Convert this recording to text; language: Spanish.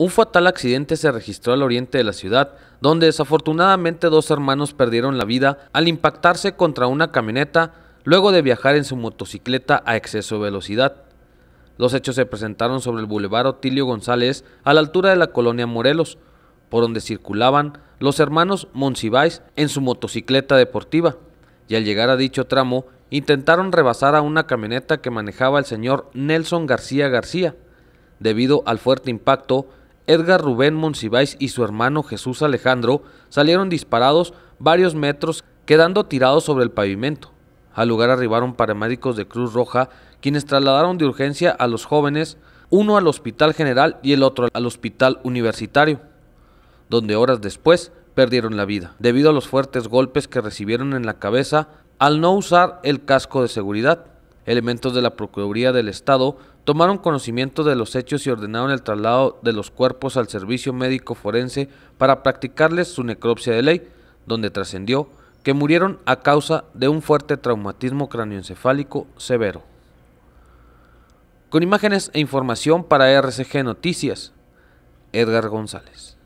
Un fatal accidente se registró al oriente de la ciudad, donde desafortunadamente dos hermanos perdieron la vida al impactarse contra una camioneta luego de viajar en su motocicleta a exceso de velocidad. Los hechos se presentaron sobre el Boulevard Otilio González, a la altura de la colonia Morelos, por donde circulaban los hermanos Monsiváis en su motocicleta deportiva, y al llegar a dicho tramo intentaron rebasar a una camioneta que manejaba el señor Nelson García García. Debido al fuerte impacto, Edgar Rubén Monsiváis y su hermano Jesús Alejandro salieron disparados varios metros quedando tirados sobre el pavimento. Al lugar arribaron paramédicos de Cruz Roja, quienes trasladaron de urgencia a los jóvenes, uno al Hospital General y el otro al Hospital Universitario, donde horas después perdieron la vida, debido a los fuertes golpes que recibieron en la cabeza al no usar el casco de seguridad. Elementos de la Procuraduría del Estado tomaron conocimiento de los hechos y ordenaron el traslado de los cuerpos al servicio médico forense para practicarles su necropsia de ley, donde trascendió que murieron a causa de un fuerte traumatismo cráneoencefálico severo. Con imágenes e información para RCG Noticias, Edgar González.